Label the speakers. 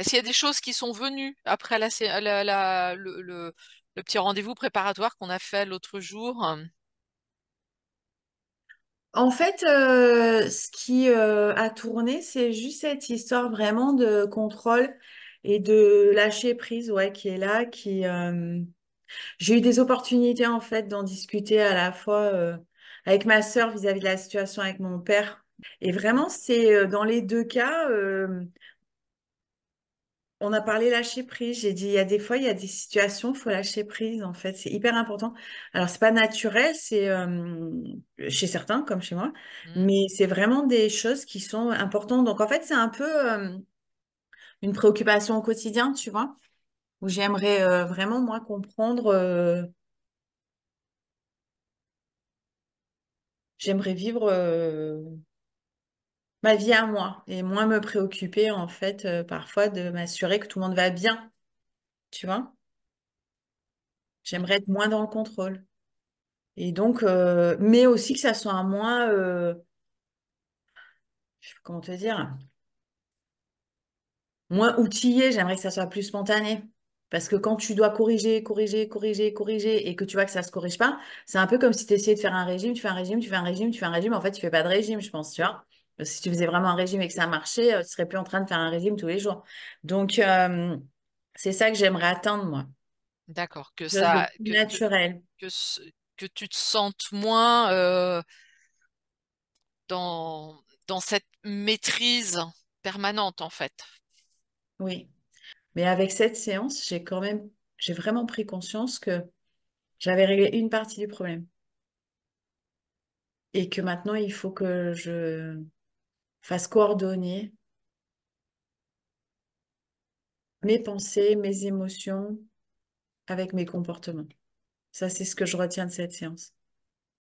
Speaker 1: Est-ce qu'il y a des choses qui sont venues après le, petit rendez-vous préparatoire qu'on a fait l'autre jour
Speaker 2: en fait, euh, ce qui euh, a tourné, c'est juste cette histoire vraiment de contrôle et de lâcher prise, ouais, qui est là, qui. Euh, j'ai eu des opportunités en fait d'en discuter à la fois avec ma sœur vis-à-vis de la situation avec mon père. Et vraiment, c'est dans les deux cas, on a parlé lâcher prise. J'ai dit, il y a des fois, il y a des situations, faut lâcher prise. En fait, c'est hyper important. Alors, c'est pas naturel, c'est euh, chez certains comme chez moi, mmh. mais c'est vraiment des choses qui sont importantes. Donc, en fait, c'est un peu euh, une préoccupation au quotidien, tu vois, où j'aimerais euh, vraiment moi comprendre. j'aimerais vivre ma vie à moi et moins me préoccuper en fait euh, parfois de m'assurer que tout le monde va bien. Tu vois J'aimerais être moins dans le contrôle. Et donc, euh, mais aussi que ça soit moins, euh, comment te dire, moins outillé. J'aimerais que ça soit plus spontané. Parce que quand tu dois corriger, corriger, corriger, corriger, et que tu vois que ça ne se corrige pas, c'est un peu comme si tu essayais de faire un régime, tu fais un régime, tu fais un régime, tu fais un régime, en fait, tu fais pas de régime, je pense, tu vois. Euh, si tu faisais vraiment un régime et que ça marchait, euh, tu serais plus en train de faire un régime tous les jours. Donc, euh, c'est ça que j'aimerais atteindre, moi. D'accord, que ça... naturel. Que,
Speaker 1: tu te sentes moins dans, dans cette maîtrise permanente, en fait.
Speaker 2: Oui. Mais avec cette séance, j'ai quand même, j'ai vraiment pris conscience que j'avais réglé une partie du problème et que maintenant il faut que je fasse coordonner mes pensées, mes émotions avec mes comportements. Ça, c'est ce que je retiens de cette séance.